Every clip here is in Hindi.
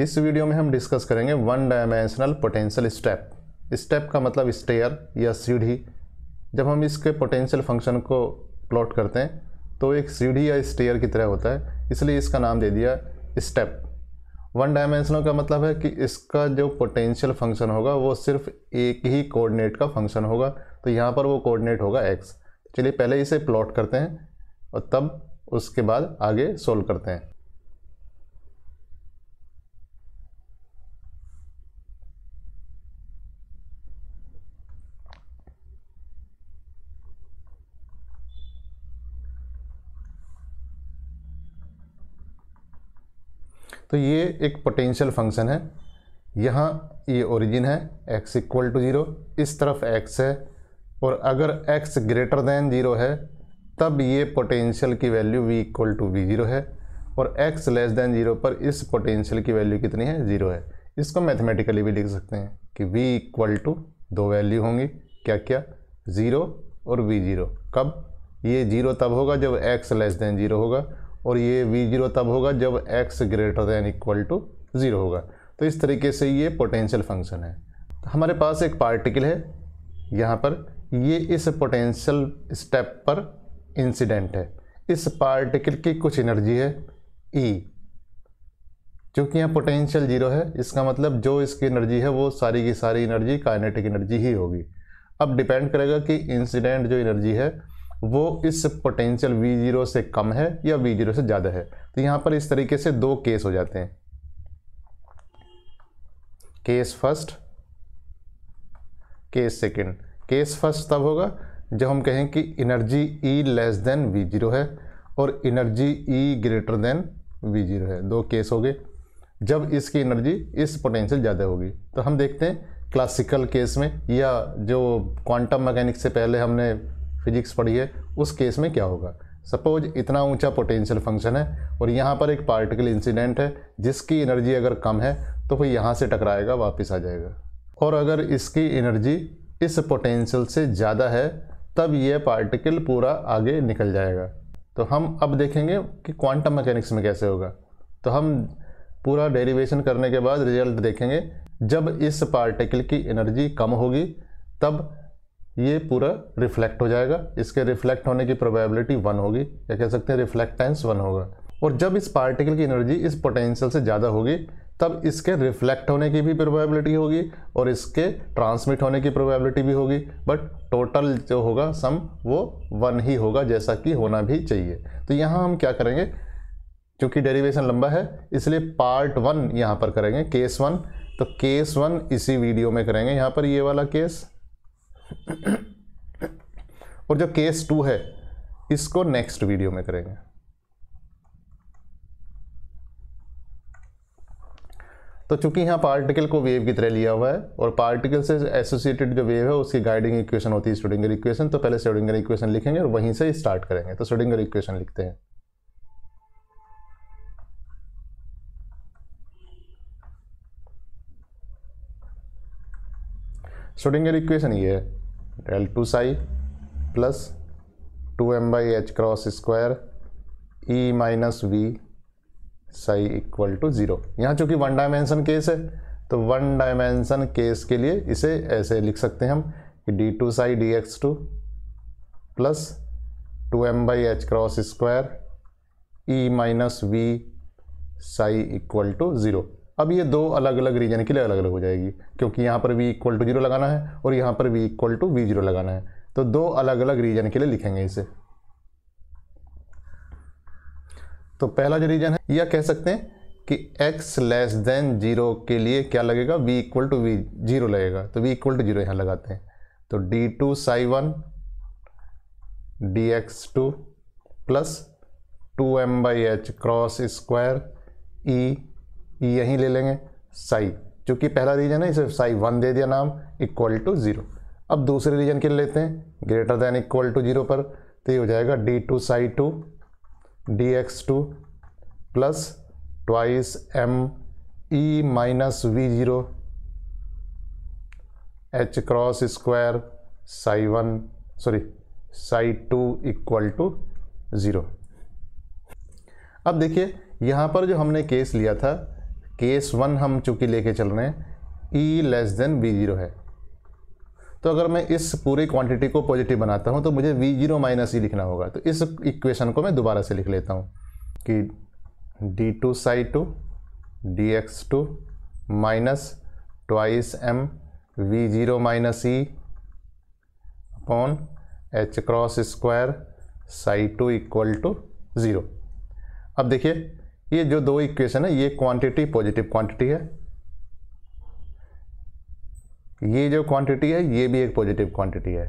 इस वीडियो में हम डिस्कस करेंगे one dimensional potential step step का मतलब स्टेयर या सीढ़ी जब हम इसके पोटेंशियल फंक्शन को प्लॉट करते हैं तो एक सीढ़ी या स्टेयर की तरह होता है इसलिए इसका नाम दे दिया स्टेप वन डायमेंशनल का मतलब है कि इसका जो पोटेंशियल फंक्शन होगा वो सिर्फ एक ही कोऑर्डिनेट का फंक्शन होगा तो यहाँ पर वो कोऑर्डिनेट होगा एक्स चलिए पहले इसे प्लॉट करते हैं और तब उसके बाद आगे सोल्व करते हैं तो ये एक पोटेंशियल फंक्शन है यहाँ ये ओरिजिन है x इक्वल टू ज़ीरो इस तरफ x है और अगर x ग्रेटर दैन ज़ीरो है तब ये पोटेंशियल की value v equal to V zero है और x लेस दैन ज़ीरो पर इस पोटेंशियल की वैल्यू कितनी है ज़ीरो है इसको मैथमेटिकली भी लिख सकते हैं कि v इक्वल टू दो वैल्यू होंगी क्या क्या ज़ीरो और v ज़ीरो कब ये ज़ीरो तब होगा जब x लेस दैन ज़ीरो होगा और ये वी जीरो तब होगा जब x greater than equal to zero होगा तो इस तरीके से ये पोटेंशियल फंक्शन है तो हमारे पास एक पार्टिकल है यहाँ पर ये इस पोटेंशियल स्टेप पर इंसिडेंट है इस पार्टिकल की कुछ एनर्जी है ई e। क्योंकि यहाँ पोटेंशियल जीरो है इसका मतलब जो इसकी एनर्जी है वो सारी की सारी एनर्जी काइनेटिक एनर्जी ही होगी अब डिपेंड करेगा कि इंसिडेंट जो एनर्जी है वो इस पोटेंशियल वी जीरो से कम है या वी जीरो से ज़्यादा है तो यहाँ पर इस तरीके से दो केस हो जाते हैं case first case second case first तब होगा जब हम कहें कि energy E less than V zero है और energy E greater than V zero है दो केस हो गए जब इसकी एनर्जी इस पोटेंशियल ज़्यादा होगी तो हम देखते हैं क्लासिकल केस में या जो क्वांटम मैकेनिक्स से पहले हमने फिजिक्स पढ़ी है उस केस में क्या होगा सपोज इतना ऊंचा पोटेंशियल फंक्शन है और यहाँ पर एक पार्टिकल इंसिडेंट है जिसकी एनर्जी अगर कम है तो वो यहाँ से टकराएगा वापस आ जाएगा और अगर इसकी एनर्जी इस पोटेंशियल से ज़्यादा है तब यह पार्टिकल पूरा आगे निकल जाएगा तो हम अब देखेंगे कि क्वांटम मैकेनिक्स में कैसे होगा तो हम पूरा डेरिवेशन करने के बाद रिजल्ट देखेंगे जब इस पार्टिकल की एनर्जी कम होगी तब ये पूरा रिफ्लेक्ट हो जाएगा इसके रिफ्लेक्ट होने की प्रोबेबिलिटी वन होगी या कह सकते हैं रिफ्लेक्टेंस वन होगा और जब इस पार्टिकल की एनर्जी इस पोटेंशियल से ज़्यादा होगी तब इसके रिफ्लेक्ट होने की भी प्रोबेबिलिटी होगी और इसके ट्रांसमिट होने की प्रोबेबिलिटी भी होगी बट टोटल जो होगा सम वो वन ही होगा जैसा कि होना भी चाहिए तो यहाँ हम क्या करेंगे क्योंकि डेरिवेशन लंबा है इसलिए पार्ट वन यहाँ पर करेंगे केस वन तो केस वन इसी वीडियो में करेंगे यहाँ पर ये वाला केस और जो केस टू है इसको नेक्स्ट वीडियो में करेंगे तो चूंकि यहाँ पार्टिकल को वेव की तरह लिया हुआ है और पार्टिकल से एसोसिएटेड जो वेव है उसकी गाइडिंग इक्वेशन होती है स्टोडिंगर इक्वेशन तो पहले स्टोडिंगर इक्वेशन लिखेंगे और वहीं से स्टार्ट करेंगे तो स्टोडिंगर इक्वेशन लिखते हैं शोडिंगर इक्वेशन ये है del two psi plus two m by h cross square E minus V psi equal to zero यहाँ चूंकि वन डायमेंशन केस है तो वन डायमेंशन केस के लिए इसे ऐसे लिख सकते हैं हम कि d two psi D x two plus two m by h cross square E minus V psi equal to zero अब ये दो अलग अलग रीजन के लिए अलग अलग हो जाएगी क्योंकि यहाँ पर वी इक्वल टू जीरो लगाना है और यहाँ पर V equal to V zero लगाना है तो दो अलग अलग रीजन के लिए लिखेंगे इसे तो पहला जो रीजन है यह कह सकते हैं कि x लेस देन जीरो के लिए क्या लगेगा v equal to V zero लगेगा तो v इक्वल टू जीरो यहाँ लगाते हैं तो d2 two psi one d x two plus two m by h cross square E E यहीं ले लेंगे साई चूँकि पहला रीजन है इसे साई वन दे दिया नाम इक्वल टू ज़ीरो अब दूसरे रीजन के लेते हैं greater than equal to zero पर तो ये हो जाएगा d two psi two d x two plus twice m E minus V zero h cross square psi one sorry psi two equal to zero अब देखिए यहाँ पर जो हमने केस लिया था केस वन हम चूँकि लेके चल रहे हैं E less than V zero है तो अगर मैं इस पूरी क्वांटिटी को पॉजिटिव बनाता हूँ तो मुझे वी जीरो माइनस ई लिखना होगा तो इस इक्वेशन को मैं दोबारा से लिख लेता हूँ कि d two psi two d x two minus twice m V zero minus E upon h cross square psi two equal to zero अब देखिए ये जो दो इक्वेशन है ये क्वांटिटी पॉजिटिव क्वांटिटी है ये जो क्वांटिटी है ये भी एक पॉजिटिव क्वांटिटी है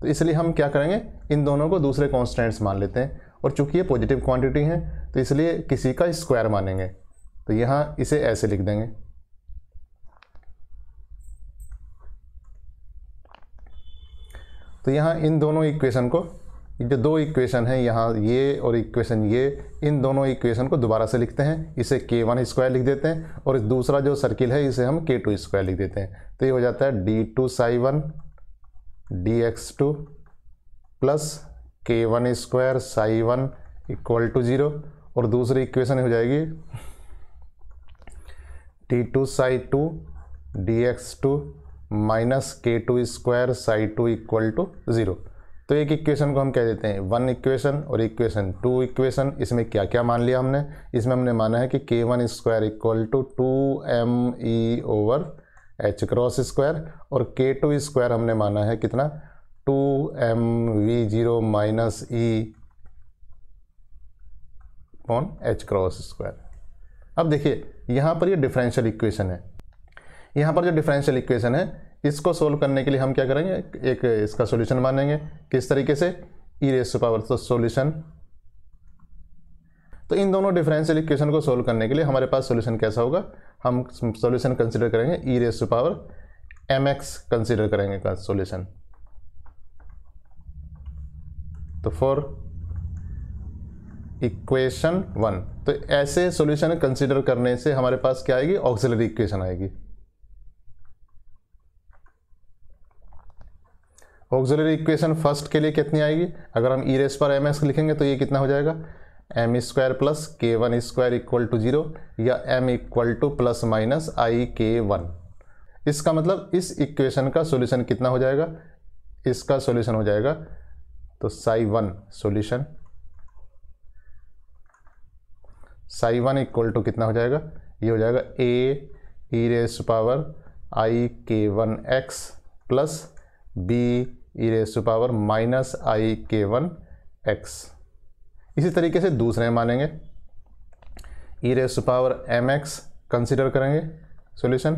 तो इसलिए हम क्या करेंगे इन दोनों को दूसरे कॉन्स्टेंट्स मान लेते हैं और चूंकि ये पॉजिटिव क्वांटिटी है तो इसलिए किसी का स्क्वायर मानेंगे तो यहां इसे ऐसे लिख देंगे तो यहां इन दोनों इक्वेशन को जो दो इक्वेशन है यहाँ ये और इक्वेशन ये इन दोनों इक्वेशन को दोबारा से लिखते हैं इसे के वन स्क्वायर लिख देते हैं और दूसरा जो सर्किल है इसे हम के टू स्क्वायर लिख देते हैं तो ये हो जाता है d two psi one d x two plus k one square psi one equal to zero और दूसरी इक्वेशन हो जाएगी d two psi two d x two minus के two square psi two equal to zero तो एक इक्वेशन को हम कह देते हैं वन इक्वेशन और इक्वेशन टू इक्वेशन इसमें क्या क्या मान लिया हमने इसमें हमने माना है कि k one square equal to two m E over h cross square और के टू स्क्वायर हमने माना है कितना two m V zero minus E on h cross square अब देखिए यहाँ पर ये यह डिफरेंशियल इक्वेशन है यहाँ पर जो डिफरेंशियल इक्वेशन है इसको सोल्व करने के लिए हम क्या करेंगे एक इसका सोल्यूशन मानेंगे किस तरीके से ई रेस टू पावर तो सोल्यूशन तो इन दोनों डिफरेंशियल इक्वेशन को सोल्व करने के लिए हमारे पास सोल्यूशन कैसा होगा हम सोल्यूशन कंसिडर करेंगे e raise to power m x consider करेंगे का सोल्यूशन तो फॉर इक्वेशन वन तो ऐसे सॉल्यूशन कंसिडर करने से हमारे पास क्या आएगी ऑक्सिलरी इक्वेशन आएगी ऑक्जिलरी इक्वेशन फर्स्ट के लिए कितनी आएगी अगर हम ई e रेस पर एम एक्स लिखेंगे तो ये कितना हो जाएगा m square plus k one square equal to zero या m equal to plus minus आई के वन इसका मतलब इस इक्वेशन का सॉल्यूशन कितना हो जाएगा इसका सॉल्यूशन हो जाएगा तो psi one solution psi one equal to कितना हो जाएगा ये हो जाएगा ए ई रेस पावर आई के one x plus B e raise to power minus आई के वन एक्स इसी तरीके से दूसरे मानेंगे e raise to power m x consider करेंगे सॉल्यूशन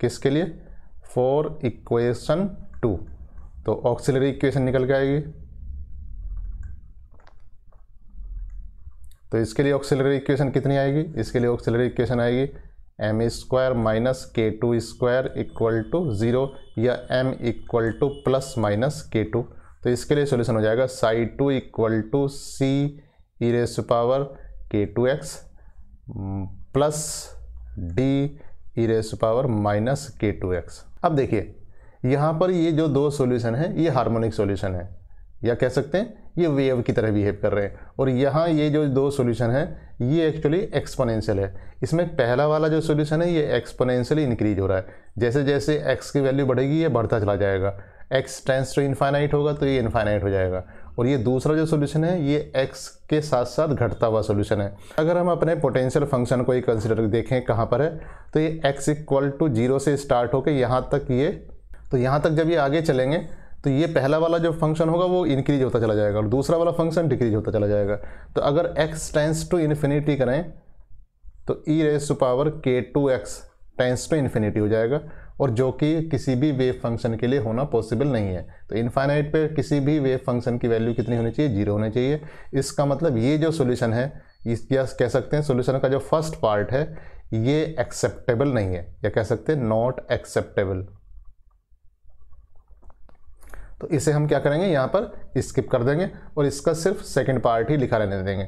किसके लिए फोर इक्वेशन टू तो ऑक्सिलरी इक्वेशन निकल के आएगी तो इसके लिए ऑक्सिलरी इक्वेशन कितनी आएगी इसके लिए ऑक्सिलरी इक्वेशन आएगी एम स्क्वायर माइनस के two square equal to zero या m equal to plus minus के टू तो इसके लिए सोल्यूशन हो जाएगा psi two equal to C e raise power k two x plus D E raise power minus के टू एक्स अब देखिए यहाँ पर ये जो दो सॉल्यूशन है ये हार्मोनिक सॉल्यूशन है या कह सकते हैं ये वेव की तरह बिहेव कर रहे हैं और यहाँ ये जो दो सोल्यूशन है ये एक्चुअली एक्सपोनेंशियल है इसमें पहला वाला जो सोल्यूशन है ये एक्सपोनेंशियली इंक्रीज हो रहा है जैसे जैसे एक्स की वैल्यू बढ़ेगी ये बढ़ता चला जाएगा एक्स टेंस टू इन्फाइनाइट होगा तो ये इन्फाइनाइट हो जाएगा और ये दूसरा जो सोल्यूशन है ये एक्स के साथ साथ घटता हुआ सोल्यूशन है अगर हम अपने पोटेंशियल फंक्शन को ही कंसिडर देखें कहाँ पर है तो ये एक्स इक्वल टू जीरो से स्टार्ट होकर यहाँ तक ये तो यहाँ तक जब ये आगे चलेंगे तो ये पहला वाला जो फंक्शन होगा वो इंक्रीज होता चला जाएगा और दूसरा वाला फंक्शन डिक्रीज होता चला जाएगा तो अगर एक्स टेंस टू इन्फिनिटी करें तो e raise to power k two x tends to infinity हो जाएगा और जो कि किसी भी वेव फंक्शन के लिए होना पॉसिबल नहीं है तो इन्फाइनाइट पे किसी भी वेव फंक्शन की वैल्यू कितनी होनी चाहिए जीरो होनी चाहिए इसका मतलब ये जो सोल्यूशन है इस या कह सकते हैं सोल्यूशन का जो फर्स्ट पार्ट है ये एक्सेप्टेबल नहीं है या कह सकते हैं नॉट एक्सेप्टेबल तो इसे हम क्या करेंगे यहाँ पर स्किप कर देंगे और इसका सिर्फ सेकेंड पार्ट ही लिखा रहने देंगे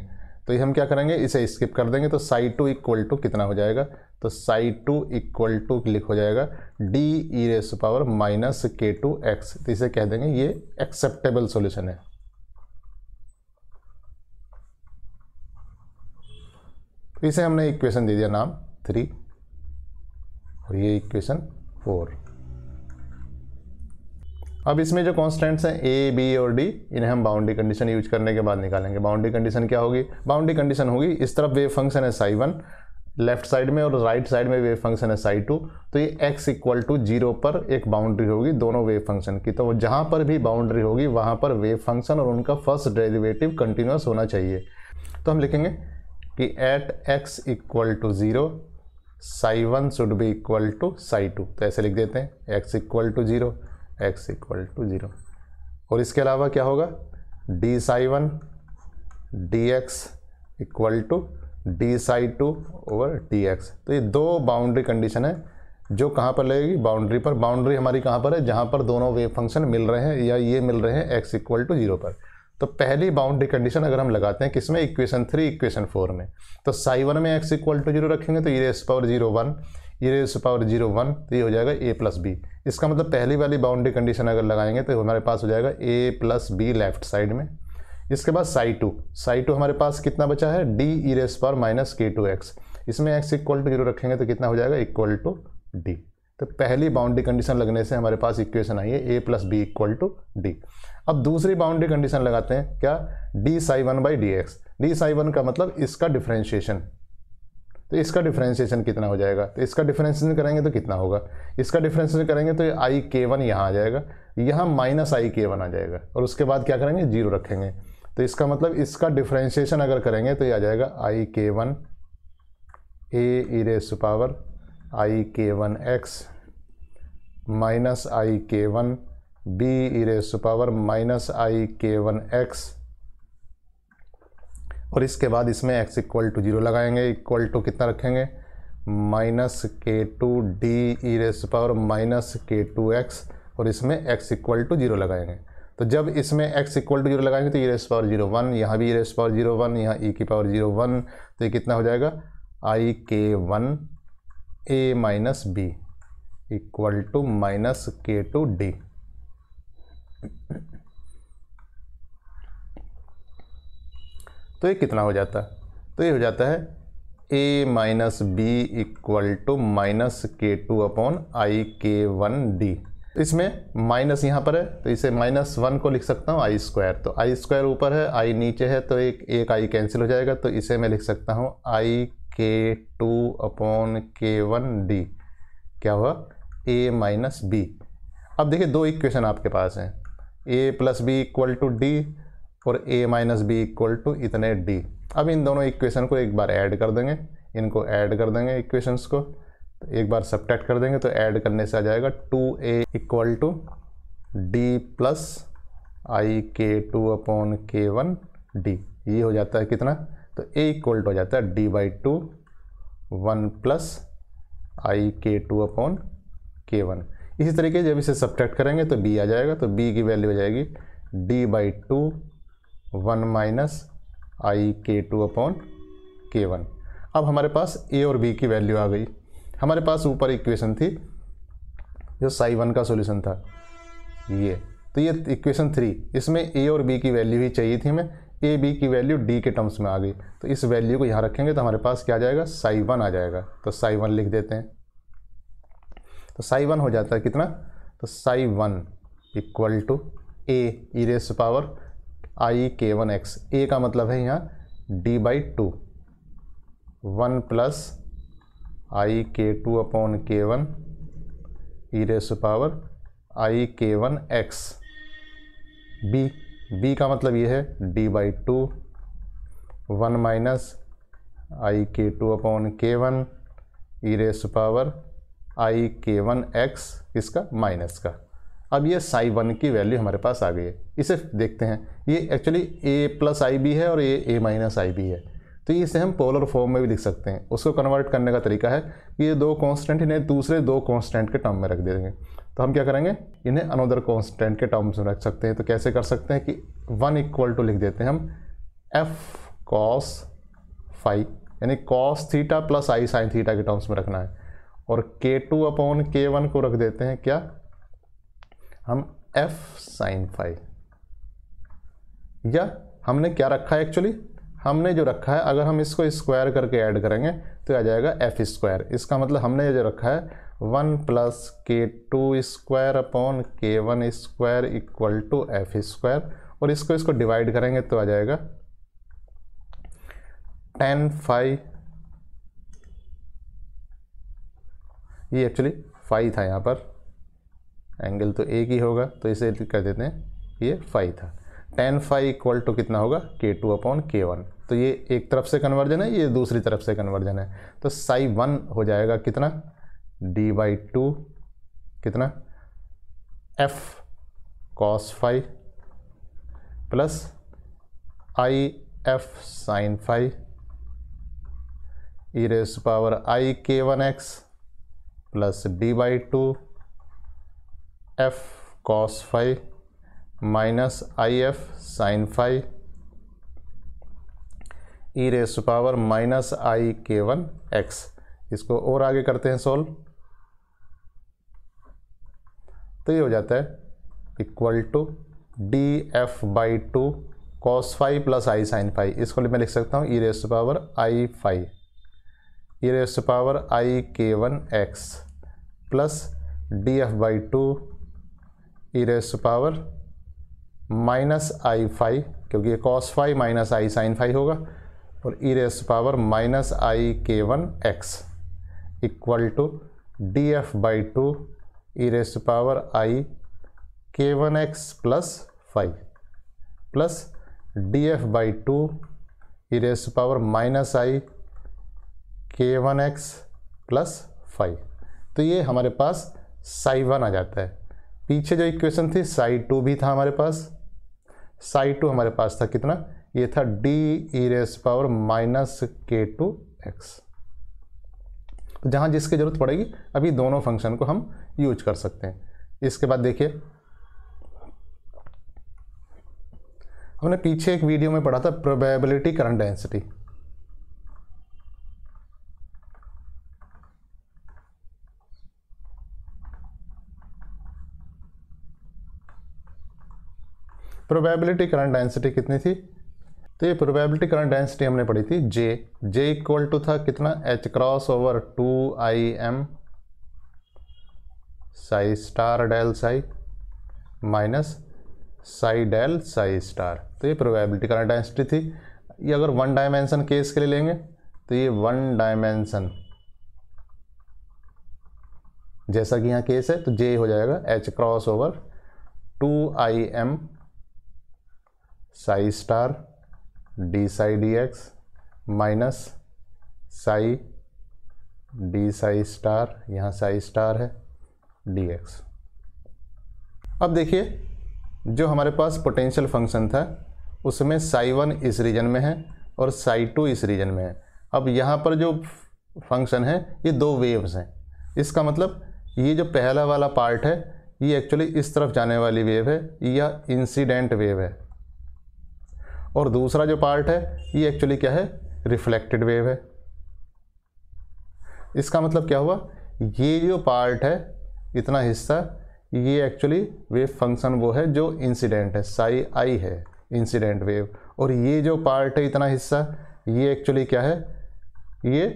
तो ये हम क्या करेंगे इसे स्किप कर देंगे तो साई टू इक्वल टू कितना हो जाएगा तो साई टू इक्वल टू लिख हो जाएगा डी ई रेस पावर माइनस के टू एक्स तो इसे कह देंगे ये एक्सेप्टेबल सॉल्यूशन है तो इसे हमने इक्वेशन दे दिया नाम थ्री और ये इक्वेशन फोर अब इसमें जो कॉन्स्टेंट्स हैं ए बी और डी इन्हें हम बाउंड्री कंडीशन यूज करने के बाद निकालेंगे बाउंड्री कंडीशन क्या होगी बाउंड्री कंडीशन होगी इस तरफ वेव फंक्शन है साई वन लेफ्ट साइड में और राइट right साइड में वेव फंक्शन है साई टू तो ये एक्स इक्वल टू जीरो पर एक बाउंड्री होगी दोनों वेव फंक्शन की तो जहाँ पर भी बाउंड्री होगी वहाँ पर वेव फंक्शन और उनका फर्स्ट डेरिवेटिव कंटिन्यूस होना चाहिए तो हम लिखेंगे कि at x equal to zero psi one should be equal to psi two तो ऐसे लिख देते हैं x equal to zero x equal to zero और इसके अलावा क्या होगा d psi one d x equal to d psi two over d x तो ये दो बाउंड्री कंडीशन है जो कहाँ पर लगेगी बाउंड्री पर बाउंड्री हमारी कहाँ पर है जहाँ पर दोनों वेव फंक्शन मिल रहे हैं या ये मिल रहे हैं एक्स इक्वल टू जीरो पर तो पहली बाउंड्री कंडीशन अगर हम लगाते हैं किसमें इक्वेशन थ्री इक्वेशन फोर में तो साई वन में एक्स इक्वल टू जीरो रखेंगे तो e raise power zero one ये रेस पावर जीरो वन तो ये हो जाएगा ए प्लस बी इसका मतलब पहली वाली बाउंड्री कंडीशन अगर लगाएंगे तो हमारे पास हो जाएगा A plus B left side में इसके बाद साई टू साई टू हमारे पास कितना बचा है डी ई रेस पावर माइनस के टू एक्स इसमें एक्स इक्वल टू जीरो रखेंगे तो कितना हो जाएगा इक्वल टू डी तो पहली बाउंड्री कंडीशन लगने से हमारे पास इक्वेशन आई है A plus B equal to D अब दूसरी बाउंड्री कंडीशन लगाते हैं क्या d psi one by D x d psi one का मतलब इसका डिफ्रेंशिएशन तो इसका डिफ्रेंशिएशन कितना हो जाएगा तो इसका डिफ्रेंशिएशन करेंगे तो कितना होगा इसका डिफ्रेंशिएशन करेंगे तो आई के वन यहाँ आ जाएगा यहाँ माइनस आई के वन आ जाएगा और उसके बाद क्या करेंगे जीरो रखेंगे तो इसका मतलब इसका डिफ्रेंशिएशन अगर करेंगे तो ये आ जाएगा आई के वन ए इरेस पावर आई के वन एक्स माइनस आई के one B e raise power minus आई के वन एक्स और इसके बाद इसमें x इक्वल टू जीरो लगाएंगे इक्वल टू कितना रखेंगे माइनस के टू डी ई रेस पावर माइनस के टू एक्स और इसमें x इक्वल टू जीरो लगाएंगे तो जब इसमें x इक्वल टू जीरो लगाएंगे तो e raise power zero one यहाँ भी e raise power zero one यहाँ ई e की पावर जीरो वन तो ये कितना हो जाएगा आई के one A minus B equal to minus के टू डी तो ये कितना हो जाता है तो ये हो जाता है A minus B equal to minus के टू अपॉन आई के वन डी इसमें माइनस यहाँ पर है तो इसे माइनस वन को लिख सकता हूँ आई स्क्वायर तो आई स्क्वायर ऊपर है आई नीचे है तो एक एक आई कैंसिल हो जाएगा तो इसे मैं लिख सकता हूँ i k two upon k one D क्या हुआ ए माइनस बी अब देखिए दो इक्वेशन आपके पास हैं A plus B equal to D और A minus B equal to इतने डी अब इन दोनों इक्वेशन को एक बार ऐड कर देंगे इनको ऐड कर देंगे इक्वेशंस को तो एक बार सब्टैक्ट कर देंगे तो ऐड करने से आ जाएगा two A equal to D plus i k two upon k one D ये हो जाता है कितना तो ए इक्वल टू हो जाता है D by two one plus i k two upon k one इसी तरीके जब इसे सब्टैक्ट करेंगे तो बी आ जाएगा तो बी की वैल्यू हो जाएगी D by two one minus I k two upon k one अब हमारे पास ए और बी की वैल्यू आ गई हमारे पास ऊपर इक्वेशन थी जो साई वन का सॉल्यूशन था ये तो ये इक्वेशन थ्री इसमें ए और बी की वैल्यू ही चाहिए थी हमें ए बी की वैल्यू डी के टर्म्स में आ गई तो इस वैल्यू को यहाँ रखेंगे तो हमारे पास क्या आ जाएगा साई वन आ जाएगा तो साई वन लिख देते हैं तो साई वन हो जाता है कितना तो psi one equal to A e raise power आई के वन एक्स ए का मतलब है यहाँ D by two one plus i k two upon k one e raise power आई के वन एक्स बी बी का मतलब ये है D by two one minus I k two upon k one e raise power आई के वन एक्स इसका माइनस का अब ये साई वन की वैल्यू हमारे पास आ गई है इसे देखते हैं ये actually A plus i B है और ये ए माइनस आई बी है तो इसे हम पोलर फॉर्म में भी लिख सकते हैं उसको कन्वर्ट करने का तरीका है कि ये दो कॉन्स्टेंट इन्हें दूसरे दो कॉन्स्टेंट के टर्म में रख देंगे तो हम क्या करेंगे इन्हें अनोदर कॉन्स्टेंट के टर्म्स में रख सकते हैं तो कैसे कर सकते हैं कि वन इक्वल टू लिख देते हैं हम एफ कॉस फाइव यानी कॉस थीटा प्लस आई साइन थीटा के टर्म्स में रखना है और k two upon k one को रख देते हैं क्या हम एफ साइन फाइव या हमने क्या रखा है एक्चुअली हमने जो रखा है अगर हम इसको स्क्वायर करके ऐड करेंगे तो आ जाएगा एफ स्क्वायर इसका मतलब हमने जो रखा है one plus k two square upon k one square equal to F square और इसको इसको डिवाइड करेंगे तो आ जाएगा टेन फाइव ये एक्चुअली फाइव था यहाँ पर एंगल तो एक ही होगा तो इसे कर देते हैं ये फाइव था टेन फाइव इक्वल टू कितना होगा के टू अपॉन के वन तो ये एक तरफ से कन्वर्जन है ये दूसरी तरफ से कन्वर्जन है तो साई वन हो जाएगा कितना डी बाई टू कितना F cos five plus i F sine phi E raise power आई के one x plus D by two F cos five minus i F sine phi E raise power minus आई के वन एक्स इसको और आगे करते हैं सोल्व तो ये हो जाता है equal to D F by two cos five plus I sine five इसको मैं लिख सकता हूँ E raise power I five E raise power आई के one x plus D F by two E raise power minus I five क्योंकि ये cos five minus I sine five होगा और ई रेस पावर माइनस आई के one X equal to D F by two E raise power आई के one x plus five plus D F by two E raise power minus आई के वन एक्स प्लस फाइव तो ये हमारे पास वन आ जाता है पीछे जो इक्वेशन थी साइड टू भी था हमारे पास साइड टू हमारे पास था कितना ये था डी ई रेस पावर माइनस के टू एक्स तो जहाँ जिसकी ज़रूरत पड़ेगी अभी दोनों फंक्शन को हम यूज कर सकते हैं इसके बाद देखिए हमने पीछे एक वीडियो में पढ़ा था probability current density probability current density कितनी थी तो ये प्रोबेबिलिटी करंट डेंसिटी हमने पढ़ी थी जे जे इक्वल टू था कितना H cross over two I M psi star del psi minus psi del psi star तो ये प्रोबेबिलिटी करंट डेंसिटी थी ये अगर वन डायमेंशन केस के लिए लेंगे तो ये वन डायमेंशन जैसा कि यहाँ केस है तो जे हो जाएगा H cross over two I M psi star D psi D X minus psi D psi star यहाँ साई स्टार है डी एक्स अब देखिए जो हमारे पास पोटेंशियल फंक्शन था उसमें साई वन इस रीजन में है और साई टू इस रीजन में है अब यहाँ पर जो फंक्शन है ये दो वेव्स हैं इसका मतलब ये जो पहला वाला पार्ट है ये एक्चुअली इस तरफ जाने वाली वेव है या इंसिडेंट वेव है और दूसरा जो पार्ट है ये एक्चुअली क्या है रिफ्लेक्टेड वेव है इसका मतलब क्या हुआ ये जो पार्ट है इतना हिस्सा ये एक्चुअली वेव फंक्शन वो है जो इंसिडेंट है साई आई है इंसिडेंट वेव और ये जो पार्ट है इतना हिस्सा ये एक्चुअली क्या है ये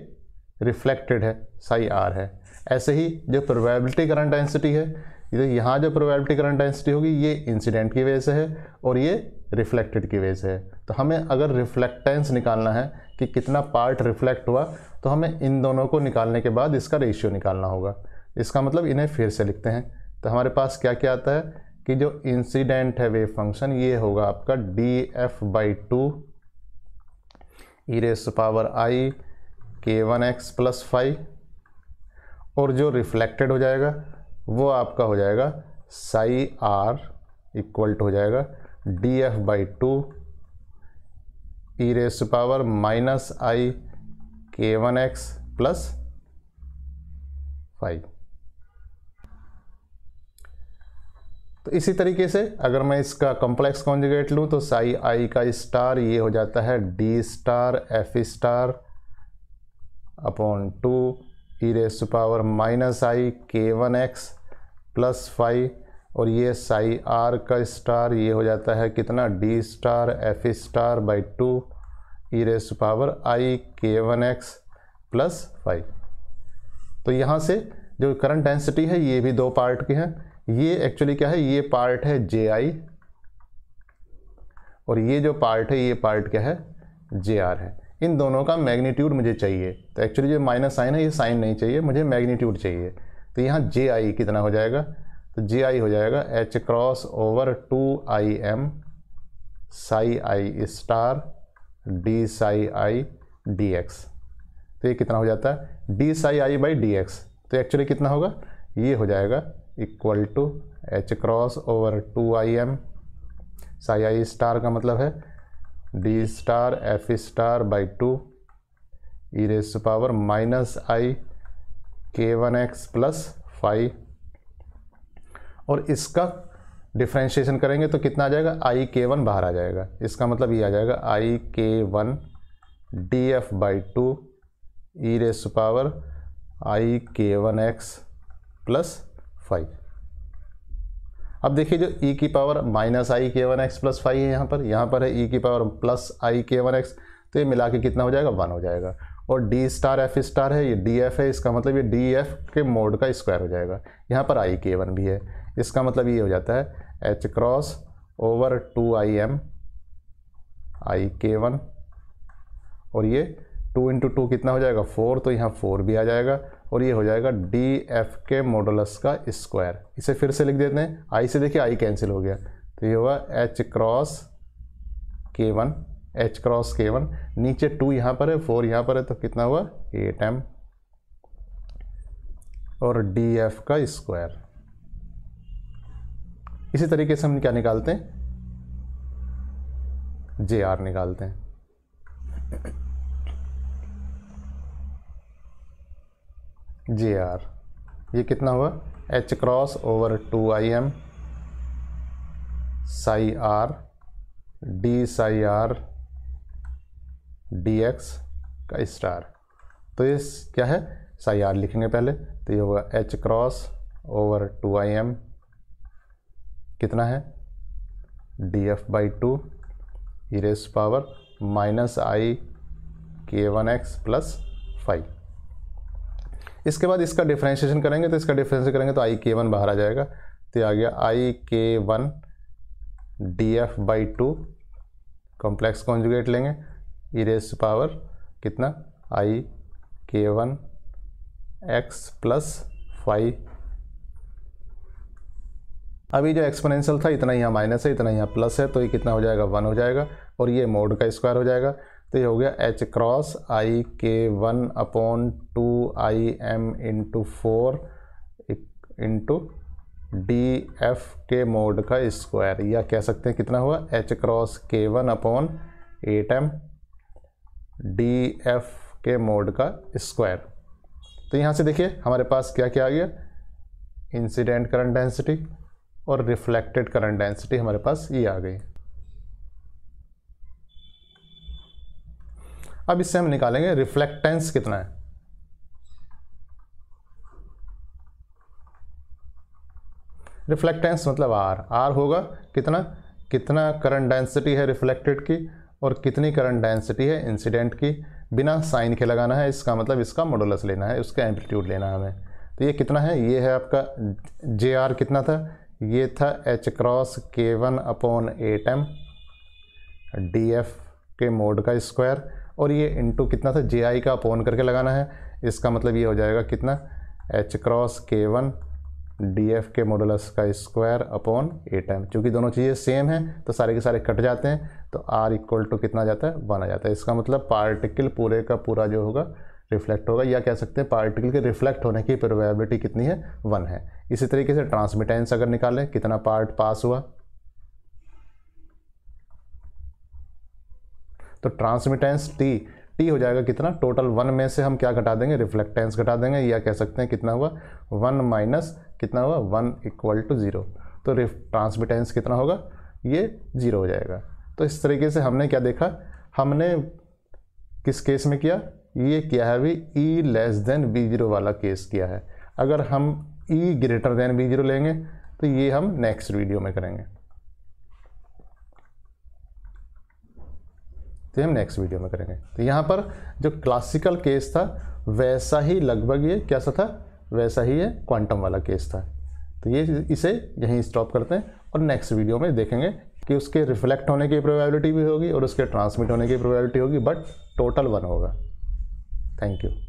रिफ्लेक्टेड है साई आर है ऐसे ही जो प्रोबेबिलिटी करंट डेंसिटी है यहाँ जो प्रोबेबिलिटी करंट डेंसिटी होगी ये इंसिडेंट की वजह से है और ये रिफ्लेक्टेड की वजह से तो हमें अगर रिफ्लेक्टेंस निकालना है कि कितना पार्ट रिफ्लेक्ट हुआ तो हमें इन दोनों को निकालने के बाद इसका रेशियो निकालना होगा इसका मतलब इन्हें फिर से लिखते हैं तो हमारे पास क्या क्या आता है कि जो इंसिडेंट है वेव फंक्शन ये होगा आपका D F by two E raise power आई के वन एक्स प्लस फाइव और जो रिफ्लेक्टेड हो जाएगा वो आपका हो जाएगा साई आर इक्वल टू हो जाएगा D F by two E raise to power minus आई के वन एक्स प्लस फाइव तो इसी तरीके से अगर मैं इसका कॉम्प्लेक्स कॉन्जुगेट लूँ तो साई आई का स्टार ये हो जाता है D star F star upon two E raise to power minus आई के वन एक्स प्लस फाइव और ये साई आर का स्टार ये हो जाता है कितना D star F star by two E raise power आई के वन एक्स प्लस फाइव तो यहाँ से जो करंट डेंसिटी है ये भी दो पार्ट के हैं ये एक्चुअली क्या है ये पार्ट है जे आई और ये जो पार्ट है ये पार्ट क्या है जे आर है इन दोनों का मैग्नीट्यूड मुझे चाहिए तो एक्चुअली जो माइनस साइन है ये साइन नहीं चाहिए मुझे मैग्नीट्यूड चाहिए तो यहाँ जे आई कितना हो जाएगा तो जी आई हो जाएगा H cross over two I M psi I star D psi I D x तो ये कितना हो जाता है D psi I by D x तो एक्चुअली कितना होगा ये हो जाएगा equal to H cross over two I M psi I star का मतलब है D star F star by two E raise power minus आई के वन एक्स प्लस फाइव और इसका डिफ्रेंशिएशन करेंगे तो कितना आ जाएगा आई के वन बाहर आ जाएगा इसका मतलब ये आ जाएगा आई के one D F by two E raise power आई के वन एक्स प्लस फाइव अब देखिए जो e की पावर माइनस आई के वन एक्स प्लस फाइव है यहाँ पर यहाँ पर है e की पावर प्लस आई के वन एक्स तो ये मिला के कितना हो जाएगा वन हो जाएगा और डी स्टार एफ स्टार है ये डी एफ है इसका मतलब ये डी एफ के मोड का स्क्वायर हो जाएगा यहाँ पर आई के वन भी है इसका मतलब ये हो जाता है H cross over two I M I के वन और ये टू इंटू टू कितना हो जाएगा फोर तो यहाँ फोर भी आ जाएगा और ये हो जाएगा डी एफ के मॉडलस का स्क्वायर इसे फिर से लिख देते हैं आई से देखिए आई कैंसिल हो गया तो ये होगा H cross K one H cross K one नीचे टू यहाँ पर है फोर यहाँ पर है तो कितना हुआ एट एम और डी एफ का स्क्वायर इसी तरीके से हम क्या निकालते हैं जे आर निकालते हैं जे आर ये कितना हुआ H cross over two I M psi R D psi R D X का स्टार तो ये क्या है साई आर लिखेंगे पहले तो ये होगा H cross over two I M कितना है D F by two E raise power minus आई के वन एक्स प्लस फाइव इसके बाद इसका डिफ्रेंशिएशन करेंगे तो इसका डिफ्रेंशिएशन करेंगे तो आई के वन बाहर आ जाएगा तो आ गया आई के one D F by two complex conjugate लेंगे ई रेस पावर कितना आई के वन एक्स प्लस फाइव अभी जो एक्सपोनेंशियल था इतना यहाँ माइनस है इतना यहाँ प्लस है तो ये कितना हो जाएगा वन हो जाएगा और ये मोड का स्क्वायर हो जाएगा तो ये हो गया एच क्रॉस आई के one upon two I M into four into D F के मोड का स्क्वायर या कह सकते हैं कितना हुआ H cross K one upon eight M D F के मोड का स्क्वायर तो यहाँ से देखिए हमारे पास क्या क्या आ गया इंसिडेंट करंट डेंसिटी और रिफ्लेक्टेड करंट डेंसिटी हमारे पास ये आ गई अब इससे हम निकालेंगे रिफ्लेक्टेंस कितना है रिफ्लेक्टेंस मतलब आर आर होगा कितना कितना करंट डेंसिटी है रिफ्लेक्टेड की और कितनी करंट डेंसिटी है इंसिडेंट की बिना साइन के लगाना है इसका मतलब इसका मॉडुलस लेना है उसका एम्पलीट्यूड लेना है हमें तो ये कितना है ये है आपका जे आर कितना था ये था H cross K one upon eight M D F के मोड का स्क्वायर और ये इंटू कितना था जे आई का अपॉन करके लगाना है इसका मतलब ये हो जाएगा कितना H cross K one D F के मॉडुलस का स्क्वायर अपॉन ए टाइम चूँकि दोनों चीज़ें सेम हैं तो सारे के सारे कट जाते हैं तो आर इक्वल टू कितना जाता है वन आ जाता है इसका मतलब पार्टिकल पूरे का पूरा जो होगा रिफ्लेक्ट होगा या कह सकते हैं पार्टिकल के रिफ्लेक्ट होने की प्रोबेबिलिटी कितनी है वन है इसी तरीके से ट्रांसमिटेंस अगर निकालें कितना पार्ट पास हुआ तो ट्रांसमिटेंस टी टी हो जाएगा कितना टोटल वन में से हम क्या घटा देंगे रिफ्लेक्टेंस घटा देंगे या कह सकते हैं कितना हुआ वन माइनस कितना हुआ वन इक्वल टू ज़ीरो तो रिफ ट्रांसमिटेंस कितना होगा ये ज़ीरो हो जाएगा तो इस तरीके से हमने क्या देखा हमने किस केस में किया ये किया है अभी E less than B zero वाला केस किया है अगर हम E greater than B zero लेंगे तो ये हम नेक्स्ट वीडियो में करेंगे तो हम नेक्स्ट वीडियो में करेंगे तो यहाँ पर जो क्लासिकल केस था वैसा ही लगभग ये कैसा था वैसा ही ये क्वांटम वाला केस था तो ये इसे यहीं स्टॉप करते हैं और नेक्स्ट वीडियो में देखेंगे कि उसके रिफ्लेक्ट होने की प्रोबेबिलिटी भी होगी और उसके ट्रांसमिट होने की प्रोबेबिलिटी होगी बट टोटल वन होगा थैंक यू